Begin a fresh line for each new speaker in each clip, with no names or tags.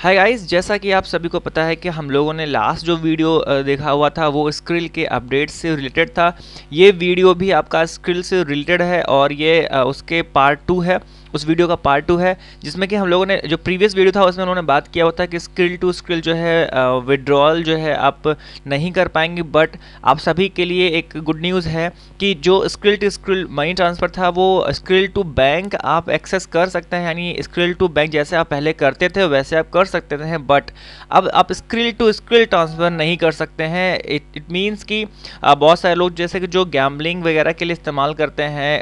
hi guys जैसा कि आप सभी को पता है कि हम लोगों ने लास्ट जो वीडियो देखा हुआ था वो स्क्रिल के अपडेट से रिलेटेड था ये वीडियो भी आपका स्क्रिल से रिलेटेड है और ये उसके पार्ट टू है उस वीडियो का पार्ट टू है जिसमें कि हम लोगों ने जो प्रीवियस वीडियो था उसमें उन्होंने बात किया होता कि स्किल टू स्किल जो है विड्रॉल जो है आप नहीं कर पाएंगे बट आप सभी के लिए एक गुड न्यूज़ है कि जो Skrill to Skrill money transfer था वो स्किल टू बैंक आप एक्सेस कर सकते हैं यानी स्किल टू बैंक जैसे आप पहले करते थे वैसे आप कर सकते थे बट अब आप स्किल टू स्किल ट्रांसफ़र नहीं कर सकते हैं इट इट मीन्स कि बहुत सारे लोग जैसे कि जो गैम्बलिंग वगैरह के लिए इस्तेमाल करते हैं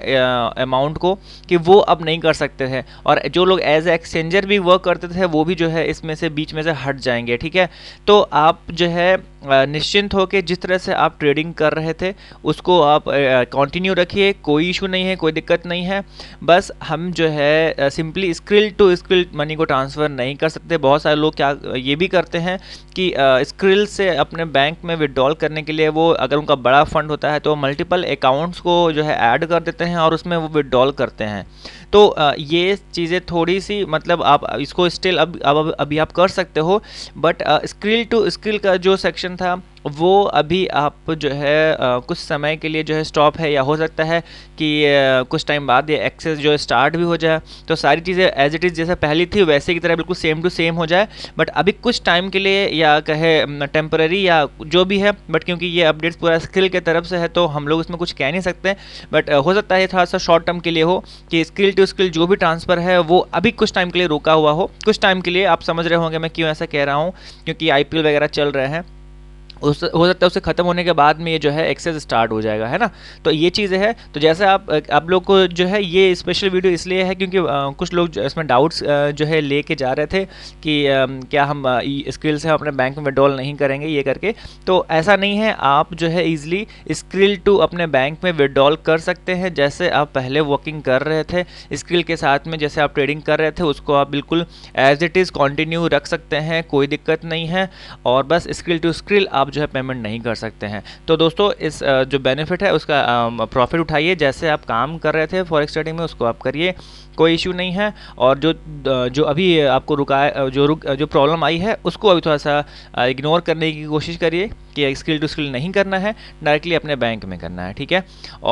अमाउंट को कि वो अब नहीं कर सकते सकते थे और जो लोग एज एक्सचेंजर भी वर्क करते थे वो भी जो है इसमें से बीच में से हट जाएंगे ठीक है तो आप जो है निश्चिंत के जिस तरह से आप ट्रेडिंग कर रहे थे उसको आप कंटिन्यू रखिए कोई इशू नहीं है कोई दिक्कत नहीं है बस हम जो है simply Skrill to Skrill money को ट्रांसफ़र नहीं कर सकते बहुत सारे लोग क्या ये भी करते हैं कि स्क्रिल से अपने बैंक में विड्रॉल करने के लिए वो अगर उनका बड़ा फंड होता है तो मल्टीपल अकाउंट्स को जो है ऐड कर देते हैं और उसमें वो विड्रॉल करते हैं तो ये चीज़ें थोड़ी सी मतलब आप इसको स्टिल अब अब अभी आप कर सकते हो बट स्क्रिल टू स्क्रिल का जो सेक्शन सेशन था वो अभी आप जो है आ, कुछ समय के लिए जो है स्टॉप है या हो सकता है कि आ, कुछ टाइम बाद ये एक्सेस जो है स्टार्ट भी हो जाए तो सारी चीज़ें एज इट इज़ जैसे पहली थी वैसे की तरह बिल्कुल सेम टू सेम हो जाए बट अभी कुछ टाइम के लिए या कहे टेम्पररी या जो भी है बट क्योंकि ये अपडेट्स पूरा स्किल के तरफ से है तो हम लोग इसमें कुछ कह नहीं सकते बट हो सकता है थोड़ा सा शॉर्ट टर्म के लिए हो कि स्किल टू स्किल जो भी ट्रांसफ़र है वो अभी कुछ टाइम के लिए रुका हुआ हो कुछ टाइम के लिए आप समझ रहे होंगे मैं क्यों ऐसा कह रहा हूँ क्योंकि आई वगैरह चल रहे हैं उस हो सकता है उसे ख़त्म होने के बाद में ये जो है एक्सेस स्टार्ट हो जाएगा है ना तो ये चीज़ें है तो जैसे आप आप लोग को जो है ये स्पेशल वीडियो इसलिए है क्योंकि आ, कुछ लोग इसमें डाउट्स जो है लेके जा रहे थे कि आ, क्या हम स्किल से अपने बैंक में विड्रॉल नहीं करेंगे ये करके तो ऐसा नहीं है आप जो है ईजिली स्किल टू अपने बैंक में विड्रॉल कर सकते हैं जैसे आप पहले वर्किंग कर रहे थे स्किल के साथ में जैसे आप ट्रेडिंग कर रहे थे उसको आप बिल्कुल एज इट इज़ कॉन्टिन्यू रख सकते हैं कोई दिक्कत नहीं है और बस स्किल टू स्किल आप जो है पेमेंट नहीं कर सकते हैं तो दोस्तों इस जो बेनिफिट है उसका प्रॉफिट उठाइए जैसे आप काम कर रहे थे फॉरेक्स ट्रेडिंग में उसको आप करिए कोई इश्यू नहीं है और जो जो अभी आपको रुका जो रुक जो प्रॉब्लम आई है उसको अभी थोड़ा सा इग्नोर करने की कोशिश करिए कि स्किल टू स्किल नहीं करना है डायरेक्टली अपने बैंक में करना है ठीक है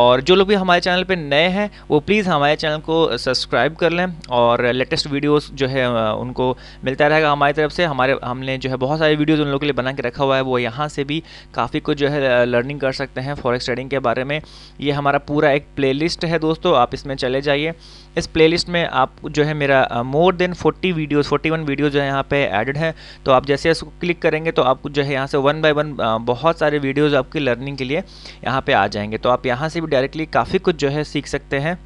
और जो लोग भी हमारे चैनल पे नए हैं वो प्लीज़ हमारे चैनल को सब्सक्राइब कर लें और लेटेस्ट वीडियोस जो है उनको मिलता रहेगा हमारी तरफ से हमारे हमने जो है बहुत सारे वीडियोज़ उन लोगों के लिए बना के रखा हुआ है वो यहाँ यहाँ से भी काफ़ी कुछ जो है लर्निंग कर सकते हैं फॉरेक्स ट्रेडिंग के बारे में ये हमारा पूरा एक प्लेलिस्ट है दोस्तों आप इसमें चले जाइए इस प्लेलिस्ट में आप जो है मेरा मोर देन 40 वीडियोस 41 वीडियो जो है यहाँ पे एडेड है तो आप जैसे इसको क्लिक करेंगे तो आपको जो है यहाँ से वन बाय वन बहुत सारे वीडियोस आपकी लर्निंग के लिए यहाँ पे आ जाएंगे तो आप यहाँ से भी डायरेक्टली काफ़ी कुछ जो है सीख सकते हैं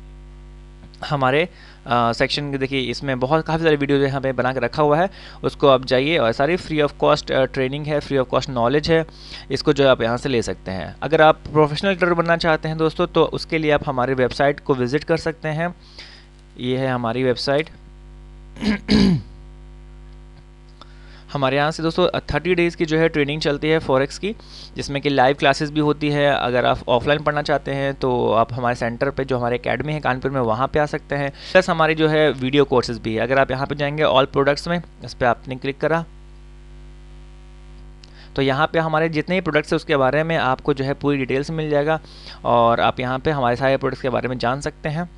हमारे सेक्शन देखिए इसमें बहुत काफ़ी सारे वीडियो यहाँ पे बना के रखा हुआ है उसको आप जाइए और सारी फ्री ऑफ कॉस्ट ट्रेनिंग है फ्री ऑफ कॉस्ट नॉलेज है इसको जो है आप यहाँ से ले सकते हैं अगर आप प्रोफेशनल ट्रेडर बनना चाहते हैं दोस्तों तो उसके लिए आप हमारी वेबसाइट को विज़िट कर सकते हैं ये है हमारी वेबसाइट हमारे यहाँ से दोस्तों थर्टी डेज़ की जो है ट्रेनिंग चलती है फॉरेक्स की जिसमें कि लाइव क्लासेस भी होती है अगर आप ऑफलाइन पढ़ना चाहते हैं तो आप हमारे सेंटर पर जो हमारे अकेडमी है कानपुर में वहाँ पर आ सकते हैं प्लस हमारे जो है वीडियो कोर्सेज भी है अगर आप यहाँ पर जाएंगे ऑल प्रोडक्ट्स में इस पर आपने क्लिक करा तो यहाँ पे हमारे जितने ही प्रोडक्ट्स हैं उसके बारे में आपको जो है पूरी डिटेल्स मिल जाएगा और आप यहाँ पे हमारे सारे प्रोडक्ट्स के बारे में जान सकते हैं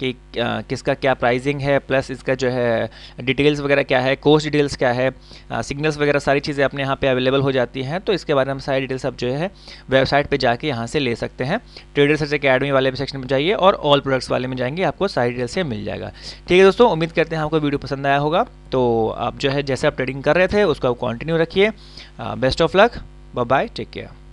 कि किसका क्या प्राइसिंग है प्लस इसका जो है डिटेल्स वगैरह क्या है कोर्स डिटेल्स क्या है सिग्नल्स वगैरह सारी चीज़ें अपने यहाँ पे अवेलेबल हो जाती हैं तो इसके बारे में सारी डिटेल्स आप जो है वेबसाइट पे जाके यहाँ से ले सकते हैं ट्रेडर सर्च अकेडमी वाले सेक्शन में जाइए और ऑल प्रोडक्ट्स वाले में जाएंगे आपको सारी डिटेल्स ये मिल जाएगा ठीक है दोस्तों उम्मीद करते हैं आपको वीडियो पसंद आया होगा तो आप जो है जैसे आप ट्रेडिंग कर रहे थे उसको आप कंटिन्यू रखिए best of luck bye take care